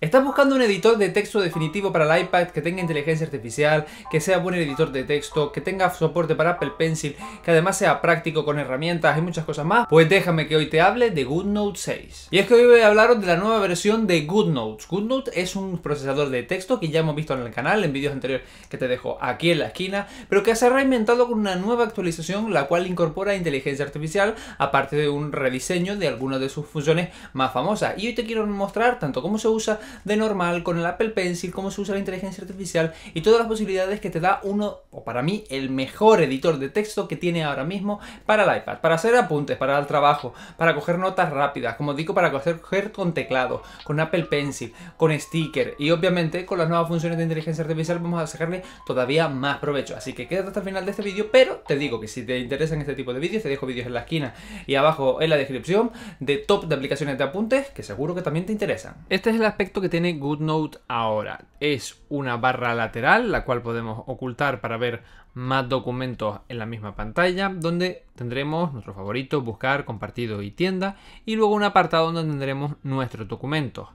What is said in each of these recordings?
¿Estás buscando un editor de texto definitivo para el iPad que tenga inteligencia artificial, que sea buen editor de texto, que tenga soporte para Apple Pencil, que además sea práctico con herramientas y muchas cosas más? Pues déjame que hoy te hable de GoodNote 6. Y es que hoy voy a hablaros de la nueva versión de GoodNote. GoodNote es un procesador de texto que ya hemos visto en el canal, en vídeos anteriores que te dejo aquí en la esquina, pero que se ha reinventado con una nueva actualización la cual incorpora inteligencia artificial, aparte de un rediseño de algunas de sus funciones más famosas. Y hoy te quiero mostrar tanto cómo se usa de normal, con el Apple Pencil, cómo se usa la inteligencia artificial y todas las posibilidades que te da uno, o para mí, el mejor editor de texto que tiene ahora mismo para el iPad, para hacer apuntes, para el trabajo, para coger notas rápidas, como digo, para coger, coger con teclado, con Apple Pencil, con sticker y obviamente con las nuevas funciones de inteligencia artificial vamos a sacarle todavía más provecho. Así que quédate hasta el final de este vídeo, pero te digo que si te interesan este tipo de vídeos, te dejo vídeos en la esquina y abajo en la descripción de top de aplicaciones de apuntes que seguro que también te interesan. Este es el aspecto que tiene GoodNote ahora. Es una barra lateral, la cual podemos ocultar para ver más documentos en la misma pantalla, donde tendremos nuestro favorito, buscar, compartido y tienda, y luego un apartado donde tendremos nuestros documentos.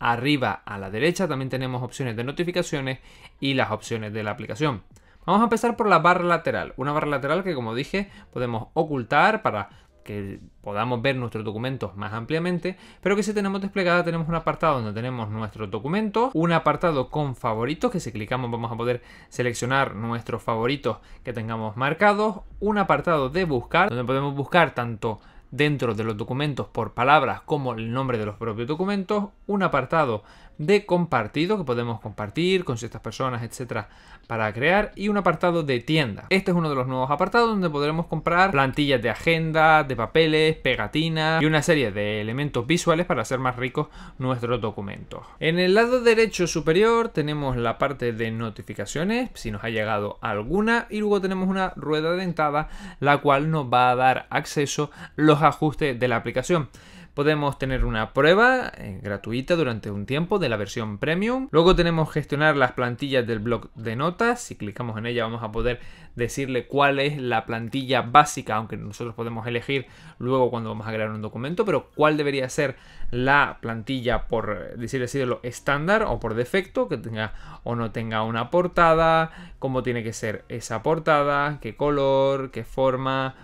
Arriba a la derecha también tenemos opciones de notificaciones y las opciones de la aplicación. Vamos a empezar por la barra lateral, una barra lateral que como dije podemos ocultar para que podamos ver nuestros documentos más ampliamente, pero que si tenemos desplegada tenemos un apartado donde tenemos nuestros documentos, un apartado con favoritos, que si clicamos vamos a poder seleccionar nuestros favoritos que tengamos marcados, un apartado de buscar, donde podemos buscar tanto dentro de los documentos por palabras como el nombre de los propios documentos, un apartado de compartido que podemos compartir con ciertas personas, etcétera, para crear y un apartado de tienda. Este es uno de los nuevos apartados donde podremos comprar plantillas de agenda, de papeles, pegatinas y una serie de elementos visuales para hacer más ricos nuestros documentos. En el lado derecho superior tenemos la parte de notificaciones, si nos ha llegado alguna, y luego tenemos una rueda dentada la cual nos va a dar acceso los ajustes de la aplicación. Podemos tener una prueba eh, gratuita durante un tiempo de la versión premium. Luego tenemos gestionar las plantillas del blog de notas. Si clicamos en ella vamos a poder decirle cuál es la plantilla básica, aunque nosotros podemos elegir luego cuando vamos a crear un documento, pero cuál debería ser la plantilla por decir, eh, decirlo estándar o por defecto, que tenga o no tenga una portada, cómo tiene que ser esa portada, qué color, qué forma,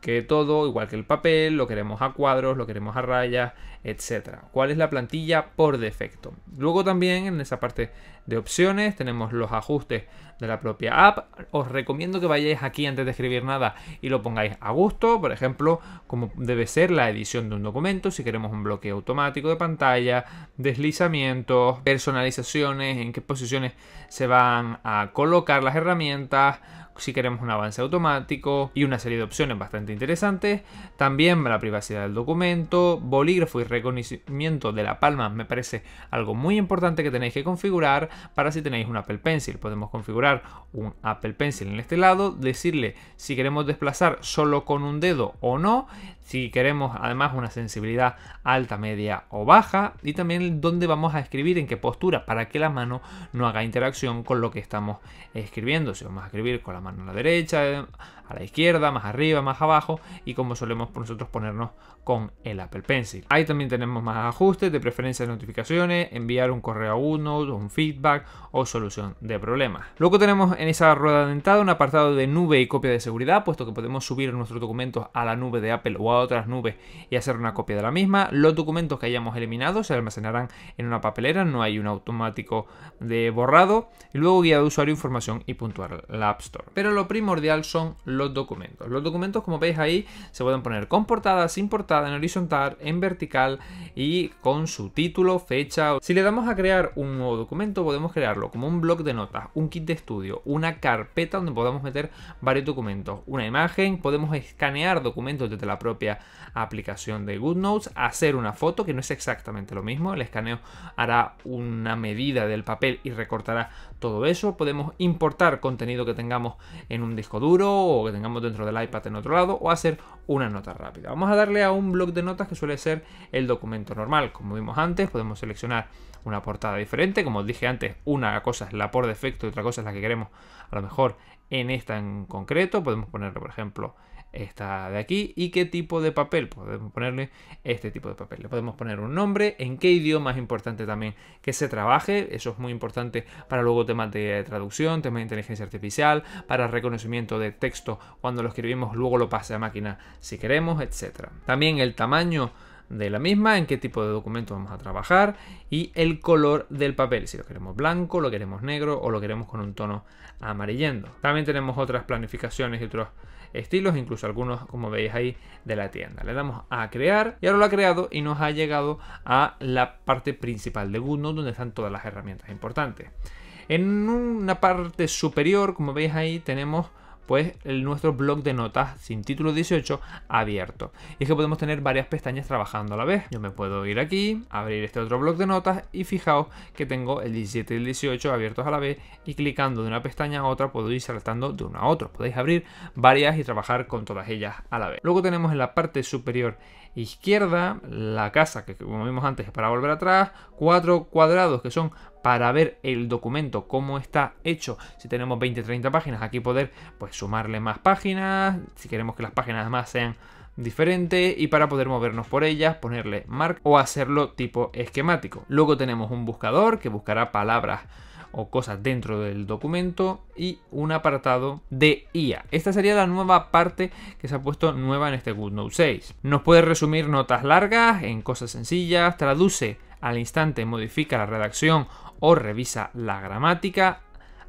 que todo, igual que el papel, lo queremos a cuadros, lo queremos a rayas, etcétera ¿Cuál es la plantilla por defecto? Luego también en esa parte de opciones, tenemos los ajustes de la propia app. Os recomiendo que vayáis aquí antes de escribir nada y lo pongáis a gusto, por ejemplo, como debe ser la edición de un documento, si queremos un bloque automático de pantalla, deslizamientos, personalizaciones, en qué posiciones se van a colocar las herramientas, si queremos un avance automático y una serie de opciones bastante interesantes. También la privacidad del documento, bolígrafo y reconocimiento de la palma me parece algo muy importante que tenéis que configurar para si tenéis un Apple Pencil. Podemos configurar un Apple Pencil en este lado, decirle si queremos desplazar solo con un dedo o no, si queremos además una sensibilidad alta, media o baja y también dónde vamos a escribir, en qué postura, para que la mano no haga interacción con lo que estamos escribiendo. Si vamos a escribir con la mano a la derecha, a la izquierda, más arriba, más abajo y como solemos nosotros ponernos con el Apple Pencil. Ahí también tenemos más ajustes de preferencia de notificaciones, enviar un correo a uno, un feedback o solución de problemas. Luego tenemos en esa rueda dentada un apartado de nube y copia de seguridad, puesto que podemos subir nuestros documentos a la nube de Apple o a otras nubes y hacer una copia de la misma. Los documentos que hayamos eliminado se almacenarán en una papelera, no hay un automático de borrado. Y luego guía de usuario, información y puntual la App Store. Pero lo primordial son los los documentos. Los documentos, como veis ahí, se pueden poner con portada, sin portada, en horizontal, en vertical y con su título, fecha. Si le damos a crear un nuevo documento, podemos crearlo como un blog de notas, un kit de estudio, una carpeta donde podamos meter varios documentos, una imagen, podemos escanear documentos desde la propia aplicación de GoodNotes, hacer una foto, que no es exactamente lo mismo, el escaneo hará una medida del papel y recortará todo eso, podemos importar contenido que tengamos en un disco duro o que tengamos dentro del iPad en otro lado o hacer una nota rápida. Vamos a darle a un bloc de notas que suele ser el documento normal. Como vimos antes, podemos seleccionar una portada diferente. Como os dije antes, una cosa es la por defecto y otra cosa es la que queremos a lo mejor en esta en concreto. Podemos ponerle, por ejemplo, esta de aquí. ¿Y qué tipo de papel? Podemos ponerle este tipo de papel. Le podemos poner un nombre, en qué idioma es importante también que se trabaje. Eso es muy importante para luego temas de traducción, temas de inteligencia artificial, para reconocimiento de texto cuando lo escribimos, luego lo pase a máquina si queremos, etcétera También el tamaño de la misma, en qué tipo de documento vamos a trabajar y el color del papel, si lo queremos blanco, lo queremos negro o lo queremos con un tono amarillento. También tenemos otras planificaciones y otros estilos, incluso algunos, como veis ahí, de la tienda. Le damos a crear y ahora lo ha creado y nos ha llegado a la parte principal de uno donde están todas las herramientas importantes. En una parte superior, como veis ahí, tenemos pues nuestro blog de notas sin título 18 abierto. Y es que podemos tener varias pestañas trabajando a la vez. Yo me puedo ir aquí, abrir este otro blog de notas y fijaos que tengo el 17 y el 18 abiertos a la vez y clicando de una pestaña a otra puedo ir saltando de una a otra. Podéis abrir varias y trabajar con todas ellas a la vez. Luego tenemos en la parte superior izquierda la casa que como vimos antes es para volver atrás, cuatro cuadrados que son para ver el documento, cómo está hecho. Si tenemos 20, 30 páginas, aquí poder pues sumarle más páginas, si queremos que las páginas más sean diferentes y para poder movernos por ellas, ponerle mark o hacerlo tipo esquemático. Luego tenemos un buscador que buscará palabras o cosas dentro del documento y un apartado de IA. Esta sería la nueva parte que se ha puesto nueva en este GoodNote 6. Nos puede resumir notas largas en cosas sencillas, traduce al instante, modifica la redacción o revisa la gramática,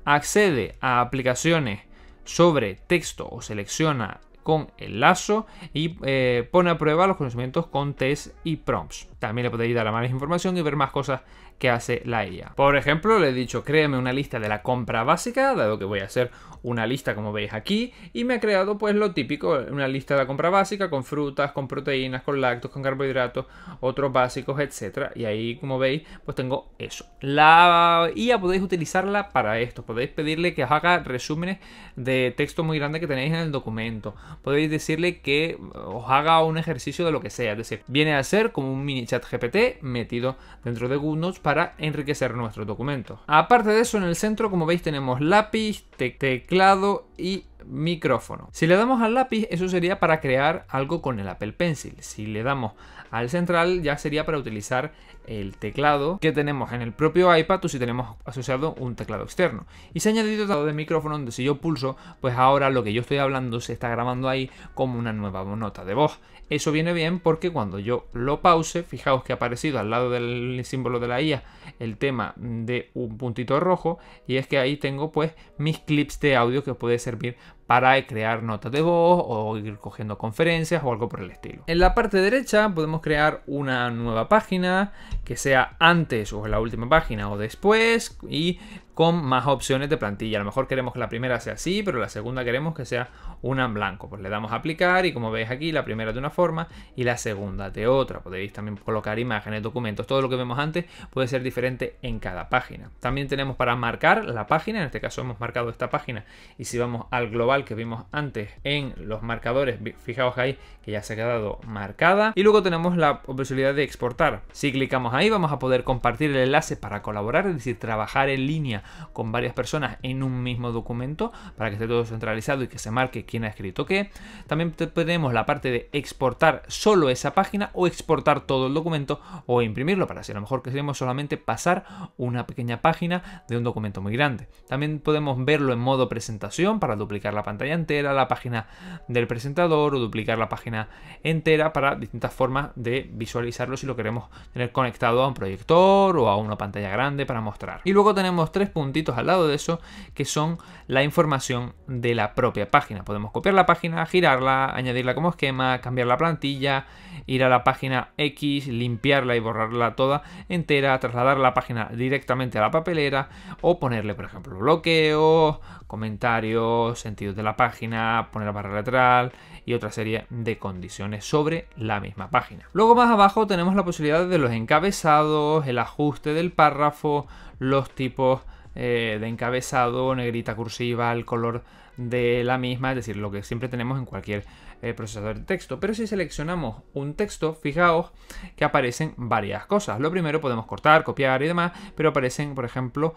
accede a aplicaciones sobre texto o selecciona con el lazo y eh, pone a prueba los conocimientos con test y prompts. También le podéis dar a más información y ver más cosas que hace la IA. E Por ejemplo, le he dicho, créeme una lista de la compra básica, dado que voy a hacer una lista como veis aquí, y me ha creado pues lo típico, una lista de la compra básica con frutas, con proteínas, con lácteos, con carbohidratos, otros básicos, etc. Y ahí, como veis, pues tengo eso. La IA e podéis utilizarla para esto, podéis pedirle que os haga resúmenes de texto muy grande que tenéis en el documento, podéis decirle que os haga un ejercicio de lo que sea, es decir, viene a ser como un mini chat GPT metido dentro de GoodNotes para enriquecer nuestro documento Aparte de eso, en el centro, como veis, tenemos lápiz, teclado y micrófono. Si le damos al lápiz, eso sería para crear algo con el Apple Pencil. Si le damos al central, ya sería para utilizar el teclado que tenemos en el propio iPad o si tenemos asociado un teclado externo. Y se ha añadido dado de micrófono donde si yo pulso, pues ahora lo que yo estoy hablando se está grabando ahí como una nueva nota de voz. Eso viene bien porque cuando yo lo pause, fijaos que ha aparecido al lado del símbolo de la IA el tema de un puntito rojo y es que ahí tengo pues mis clips de audio que os puede servir para crear notas de voz o ir cogiendo conferencias o algo por el estilo. En la parte derecha podemos crear una nueva página que sea antes o en la última página o después y con más opciones de plantilla. A lo mejor queremos que la primera sea así, pero la segunda queremos que sea una en blanco. Pues le damos a aplicar y como veis aquí, la primera de una forma y la segunda de otra. Podéis también colocar imágenes, documentos, todo lo que vemos antes puede ser diferente en cada página. También tenemos para marcar la página, en este caso hemos marcado esta página y si vamos al global que vimos antes en los marcadores, fijaos ahí que ya se ha quedado marcada. Y luego tenemos la posibilidad de exportar. Si clicamos ahí vamos a poder compartir el enlace para colaborar, es decir, trabajar en línea con varias personas en un mismo documento para que esté todo centralizado y que se marque quién ha escrito qué. También tenemos la parte de exportar solo esa página o exportar todo el documento o imprimirlo para si a lo mejor queremos solamente pasar una pequeña página de un documento muy grande. También podemos verlo en modo presentación para duplicar la pantalla entera, la página del presentador o duplicar la página entera para distintas formas de visualizarlo si lo queremos tener conectado a un proyector o a una pantalla grande para mostrar. Y luego tenemos tres puntitos al lado de eso que son la información de la propia página. Podemos copiar la página, girarla, añadirla como esquema, cambiar la plantilla, ir a la página X, limpiarla y borrarla toda entera, trasladar la página directamente a la papelera o ponerle, por ejemplo, bloqueos, comentarios, sentidos de la página, poner la barra lateral y otra serie de condiciones sobre la misma página. Luego más abajo tenemos la posibilidad de los encabezados, el ajuste del párrafo, los tipos eh, de encabezado, negrita cursiva, el color de la misma, es decir, lo que siempre tenemos en cualquier eh, procesador de texto. Pero si seleccionamos un texto, fijaos que aparecen varias cosas. Lo primero podemos cortar, copiar y demás, pero aparecen, por ejemplo,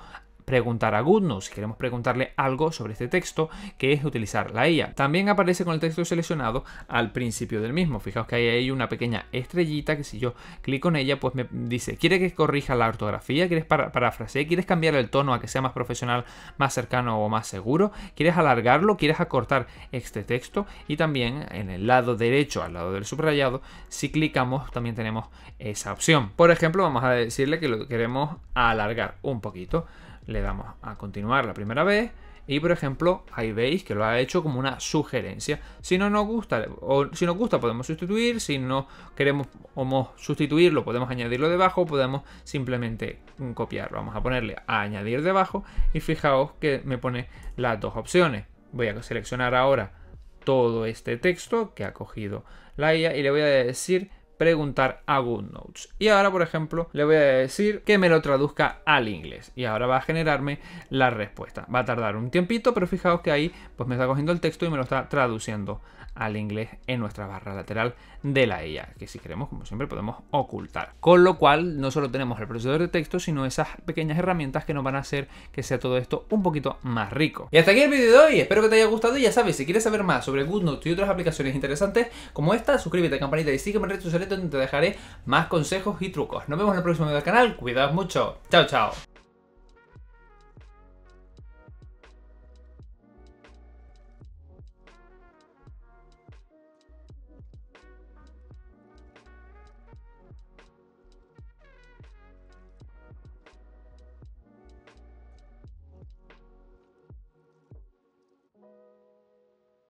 preguntar a Goodnos, si queremos preguntarle algo sobre este texto, que es utilizar la IA. También aparece con el texto seleccionado al principio del mismo. Fijaos que ahí hay una pequeña estrellita que si yo clico en ella, pues me dice, ¿quiere que corrija la ortografía? ¿Quieres parafrasear? ¿Quieres cambiar el tono a que sea más profesional, más cercano o más seguro? ¿Quieres alargarlo? ¿Quieres acortar este texto? Y también en el lado derecho, al lado del subrayado, si clicamos también tenemos esa opción. Por ejemplo, vamos a decirle que lo queremos alargar un poquito. Le damos a continuar la primera vez y por ejemplo, ahí veis que lo ha hecho como una sugerencia. Si no nos gusta, o si nos gusta podemos sustituir, si no queremos sustituirlo podemos añadirlo debajo, podemos simplemente copiarlo. Vamos a ponerle a añadir debajo y fijaos que me pone las dos opciones. Voy a seleccionar ahora todo este texto que ha cogido la IA y le voy a decir preguntar a GoodNotes. Y ahora, por ejemplo, le voy a decir que me lo traduzca al inglés. Y ahora va a generarme la respuesta. Va a tardar un tiempito, pero fijaos que ahí pues me está cogiendo el texto y me lo está traduciendo al inglés en nuestra barra lateral de la IA, e que si queremos, como siempre, podemos ocultar. Con lo cual, no solo tenemos el procesador de texto, sino esas pequeñas herramientas que nos van a hacer que sea todo esto un poquito más rico. Y hasta aquí el vídeo de hoy, espero que te haya gustado y ya sabes, si quieres saber más sobre GoodNotes y otras aplicaciones interesantes como esta, suscríbete a la campanita y sígueme en redes sociales donde te dejaré más consejos y trucos. Nos vemos en el próximo video del canal, cuidaos mucho, chao chao.